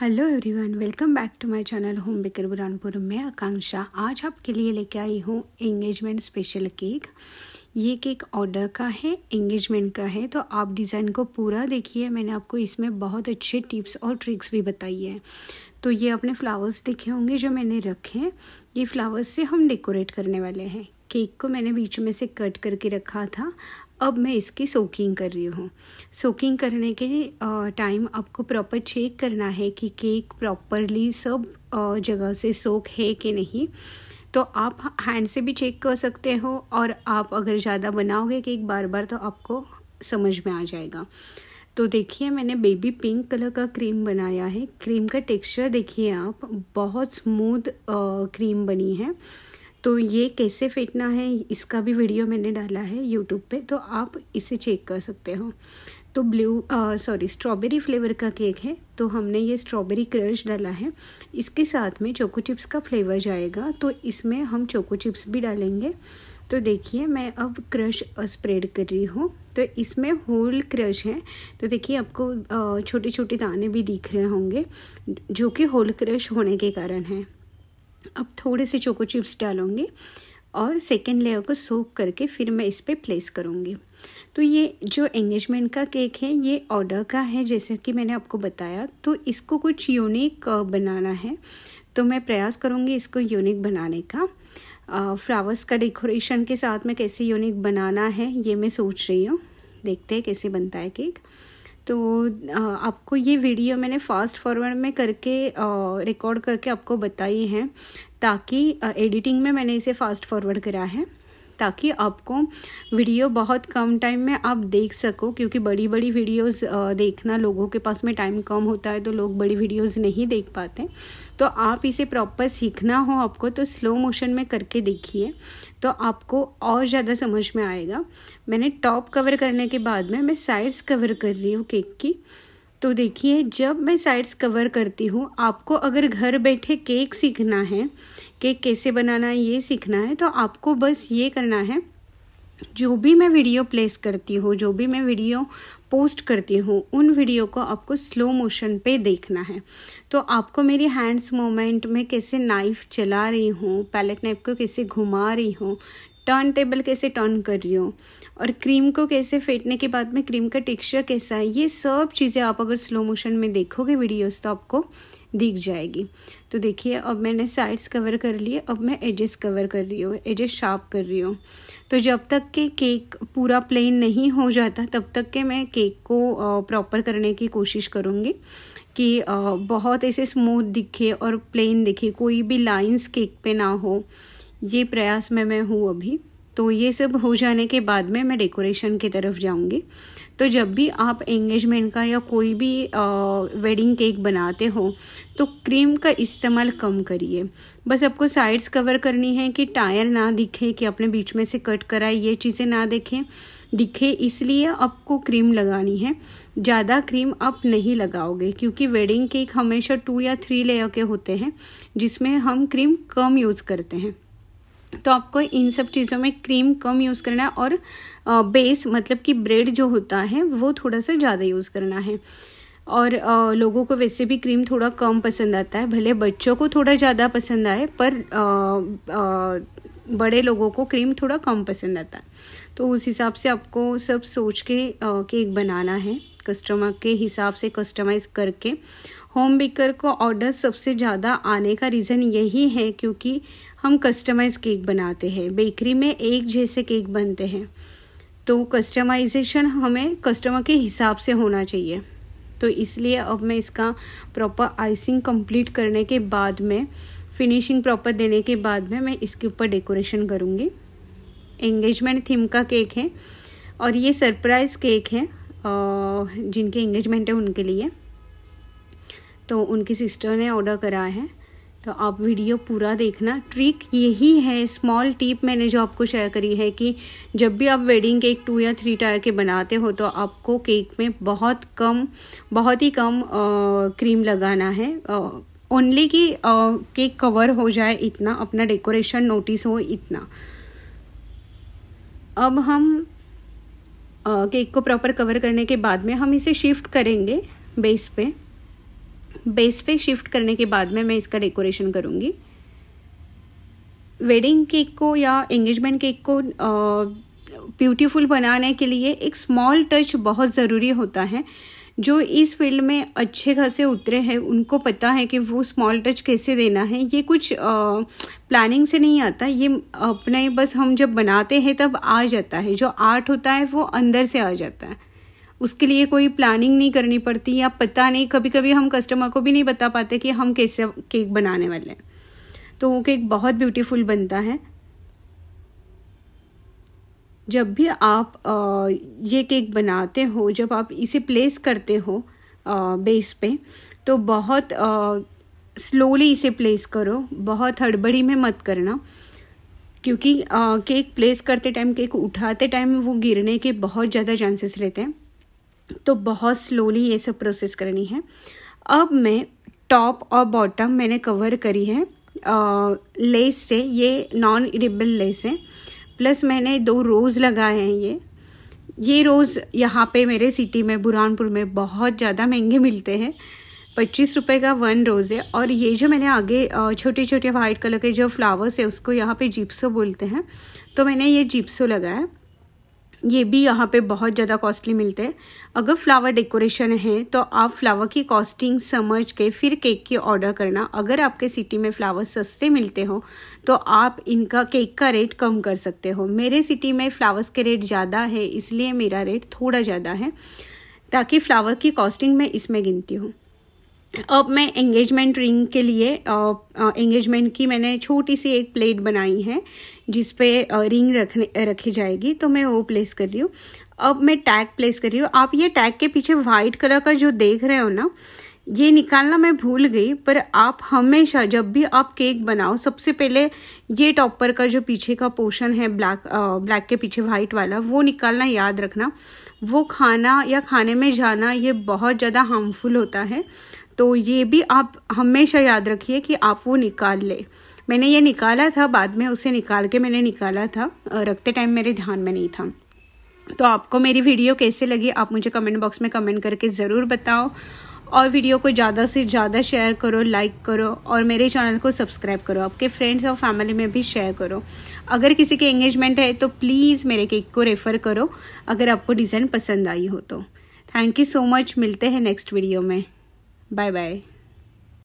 Hello everyone welcome back to my channel home baker Burhanpur में आकांक्षा आज आपके लिए लेके आई हूँ एंगेजमेंट स्पेशल केक ये केक ऑर्डर का है एंगेजमेंट का है तो आप डिज़ाइन को पूरा देखिए मैंने आपको इसमें बहुत अच्छे टिप्स और ट्रिक्स भी बताई है तो ये अपने फ्लावर्स देखे होंगे जो मैंने रखे ये फ्लावर्स से हम डेकोरेट करने वाले हैं केक को मैंने बीच में से कट करके रखा था अब मैं इसकी सोकिंग कर रही हूँ सोकिंग करने के टाइम आपको प्रॉपर चेक करना है कि केक प्रॉपरली सब जगह से सोक है कि नहीं तो आप हैंड से भी चेक कर सकते हो और आप अगर ज़्यादा बनाओगे केक बार बार तो आपको समझ में आ जाएगा तो देखिए मैंने बेबी पिंक कलर का क्रीम बनाया है क्रीम का टेक्सचर देखिए आप बहुत स्मूथ क्रीम बनी है तो ये कैसे फेंटना है इसका भी वीडियो मैंने डाला है यूट्यूब पे तो आप इसे चेक कर सकते हो तो ब्लू सॉरी स्ट्रॉबेरी फ्लेवर का केक है तो हमने ये स्ट्रॉबेरी क्रश डाला है इसके साथ में चोको चिप्स का फ्लेवर जाएगा तो इसमें हम चोको चिप्स भी डालेंगे तो देखिए मैं अब क्रश स्प्रेड कर रही हूँ तो इसमें होल क्रश है तो देखिए आपको छोटे छोटे दाने भी दिख रहे होंगे जो कि होल क्रश होने के कारण है अब थोड़े से चोको चिप्स डालूँगी और सेकेंड लेयर को सोख करके फिर मैं इस पर प्लेस करूँगी तो ये जो एंगेजमेंट का केक है ये ऑर्डर का है जैसे कि मैंने आपको बताया तो इसको कुछ यूनिक बनाना है तो मैं प्रयास करूँगी इसको यूनिक बनाने का फ्लावर्स का डेकोरेशन के साथ में कैसे यूनिक बनाना है ये मैं सोच रही हूँ देखते हैं कैसे बनता है केक तो आपको ये वीडियो मैंने फास्ट फॉरवर्ड में करके रिकॉर्ड करके आपको बताई है ताकि एडिटिंग में मैंने इसे फास्ट फॉरवर्ड करा है ताकि आपको वीडियो बहुत कम टाइम में आप देख सको क्योंकि बड़ी बड़ी वीडियोस देखना लोगों के पास में टाइम कम होता है तो लोग बड़ी वीडियोस नहीं देख पाते तो आप इसे प्रॉपर सीखना हो आपको तो स्लो मोशन में करके देखिए तो आपको और ज़्यादा समझ में आएगा मैंने टॉप कवर करने के बाद में मैं साइड्स कवर कर रही हूँ केक की तो देखिए जब मैं साइड्स कवर करती हूँ आपको अगर घर बैठे केक सीखना है केक कैसे बनाना है ये सीखना है तो आपको बस ये करना है जो भी मैं वीडियो प्लेस करती हूँ जो भी मैं वीडियो पोस्ट करती हूँ उन वीडियो को आपको स्लो मोशन पे देखना है तो आपको मेरी हैंड्स मोमेंट में कैसे नाइफ चला रही हूँ पैलेट नाइफ को कैसे घुमा रही हूँ टर्न टेबल कैसे टर्न कर रही हूँ और क्रीम को कैसे फेंटने के बाद में क्रीम का टेक्सचर कैसा है ये सब चीज़ें आप अगर स्लो मोशन में देखोगे वीडियोज तो आपको दिख जाएगी तो देखिए अब मैंने साइड्स कवर कर लिए अब मैं एजेस कवर कर रही हूँ एजेस शार्प कर रही हूँ तो जब तक के केक पूरा प्लेन नहीं हो जाता तब तक के मैं केक को प्रॉपर करने की कोशिश करूँगी कि बहुत ऐसे स्मूथ दिखे और प्लेन दिखे कोई भी लाइंस केक पे ना हो ये प्रयास में मैं हूँ अभी तो ये सब हो जाने के बाद में मैं डेकोरेशन की तरफ जाऊँगी तो जब भी आप एंगेजमेंट का या कोई भी आ, वेडिंग केक बनाते हो तो क्रीम का इस्तेमाल कम करिए बस आपको साइड्स कवर करनी है कि टायर ना दिखे कि आपने बीच में से कट कराए ये चीज़ें ना देखें दिखे इसलिए आपको क्रीम लगानी है ज़्यादा क्रीम आप नहीं लगाओगे क्योंकि वेडिंग केक हमेशा टू या थ्री लेयर के होते हैं जिसमें हम क्रीम कम यूज़ करते हैं तो आपको इन सब चीज़ों में क्रीम कम यूज़ करना है और बेस मतलब कि ब्रेड जो होता है वो थोड़ा सा ज़्यादा यूज़ करना है और आ, लोगों को वैसे भी क्रीम थोड़ा कम पसंद आता है भले बच्चों को थोड़ा ज़्यादा पसंद आए पर आ, आ, बड़े लोगों को क्रीम थोड़ा कम पसंद आता है तो उस हिसाब से आपको सब सोच के केक बनाना है कस्टमर के हिसाब से कस्टमाइज़ करके होम बेकर को ऑर्डर सबसे ज़्यादा आने का रीज़न यही है क्योंकि हम कस्टमाइज़ केक बनाते हैं बेकरी में एक जैसे केक बनते हैं तो कस्टमाइजेशन हमें कस्टमर के हिसाब से होना चाहिए तो इसलिए अब मैं इसका प्रॉपर आइसिंग कंप्लीट करने के बाद में फिनिशिंग प्रॉपर देने के बाद में मैं इसके ऊपर डेकोरेशन करूँगी एंगेजमेंट थीम का केक है और ये सरप्राइज़ केक है जिनके इंगेजमेंट है उनके लिए तो उनकी सिस्टर ने ऑर्डर करा है तो आप वीडियो पूरा देखना ट्रिक यही है स्मॉल टिप मैंने जो आपको शेयर करी है कि जब भी आप वेडिंग केक टू या थ्री टायर के बनाते हो तो आपको केक में बहुत कम बहुत ही कम आ, क्रीम लगाना है ओनली कि केक कवर हो जाए इतना अपना डेकोरेशन नोटिस हो इतना अब हम केक को प्रॉपर कवर करने के बाद में हम इसे शिफ्ट करेंगे बेस पे बेस पे शिफ्ट करने के बाद में मैं इसका डेकोरेशन करूँगी वेडिंग केक को या एंगेजमेंट केक को ब्यूटीफुल बनाने के लिए एक स्मॉल टच बहुत ज़रूरी होता है जो इस फील्ड में अच्छे खासे उतरे हैं उनको पता है कि वो स्मॉल टच कैसे देना है ये कुछ प्लानिंग से नहीं आता ये अपने बस हम जब बनाते हैं तब आ जाता है जो आर्ट होता है वो अंदर से आ जाता है उसके लिए कोई प्लानिंग नहीं करनी पड़ती या पता नहीं कभी कभी हम कस्टमर को भी नहीं बता पाते कि हम कैसे केक बनाने वाले हैं तो वो केक बहुत ब्यूटीफुल बनता है जब भी आप ये केक बनाते हो जब आप इसे प्लेस करते हो बेस पे तो बहुत स्लोली इसे प्लेस करो बहुत हड़बड़ी में मत करना क्योंकि केक प्लेस करते टाइम केक उठाते टाइम वो गिरने के बहुत ज़्यादा चांसेस रहते हैं तो बहुत स्लोली ये सब प्रोसेस करनी है अब मैं टॉप और बॉटम मैंने कवर करी है लेस से ये नॉन इडिबल लेस है प्लस मैंने दो रोज़ लगाए हैं ये ये रोज़ यहाँ पे मेरे सिटी में बुरहानपुर में बहुत ज़्यादा महंगे मिलते हैं पच्चीस रुपये का वन रोज़ है और ये जो मैंने आगे छोटे छोटे वाइट कलर के जो फ्लावर्स है उसको यहाँ पे जिप्सो बोलते हैं तो मैंने ये जिप्सो लगाया ये भी यहाँ पे बहुत ज़्यादा कॉस्टली मिलते हैं अगर फ्लावर डेकोरेशन है तो आप फ्लावर की कॉस्टिंग समझ के फिर केक की ऑर्डर करना अगर आपके सिटी में फ्लावर सस्ते मिलते हो तो आप इनका केक का रेट कम कर सकते हो मेरे सिटी में फ्लावर्स के रेट ज़्यादा है इसलिए मेरा रेट थोड़ा ज़्यादा है ताकि फ्लावर की कॉस्टिंग मैं इसमें गिनती हूँ अब मैं एंगेजमेंट रिंग के लिए एंगेजमेंट की मैंने छोटी सी एक प्लेट बनाई है जिस पे रिंग रखने रखी जाएगी तो मैं वो प्लेस कर रही हूँ अब मैं टैग प्लेस कर रही हूँ आप ये टैग के पीछे वाइट कलर का जो देख रहे हो ना ये निकालना मैं भूल गई पर आप हमेशा जब भी आप केक बनाओ सबसे पहले ये टॉपर का जो पीछे का पोर्शन है ब्लैक ब्लैक के पीछे वाइट वाला वो निकालना याद रखना वो खाना या खाने में जाना ये बहुत ज़्यादा हार्मफुल होता है तो ये भी आप हमेशा याद रखिए कि आप वो निकाल लें मैंने ये निकाला था बाद में उसे निकाल के मैंने निकाला था रखते टाइम मेरे ध्यान में नहीं था तो आपको मेरी वीडियो कैसे लगी आप मुझे कमेंट बॉक्स में कमेंट करके ज़रूर बताओ और वीडियो को ज़्यादा से ज़्यादा शेयर करो लाइक करो और मेरे चैनल को सब्सक्राइब करो आपके फ्रेंड्स और फैमिली में भी शेयर करो अगर किसी के एंगेजमेंट है तो प्लीज़ मेरे केक को रेफ़र करो अगर आपको डिज़ाइन पसंद आई हो तो थैंक यू सो मच मिलते हैं नेक्स्ट वीडियो में Bye bye.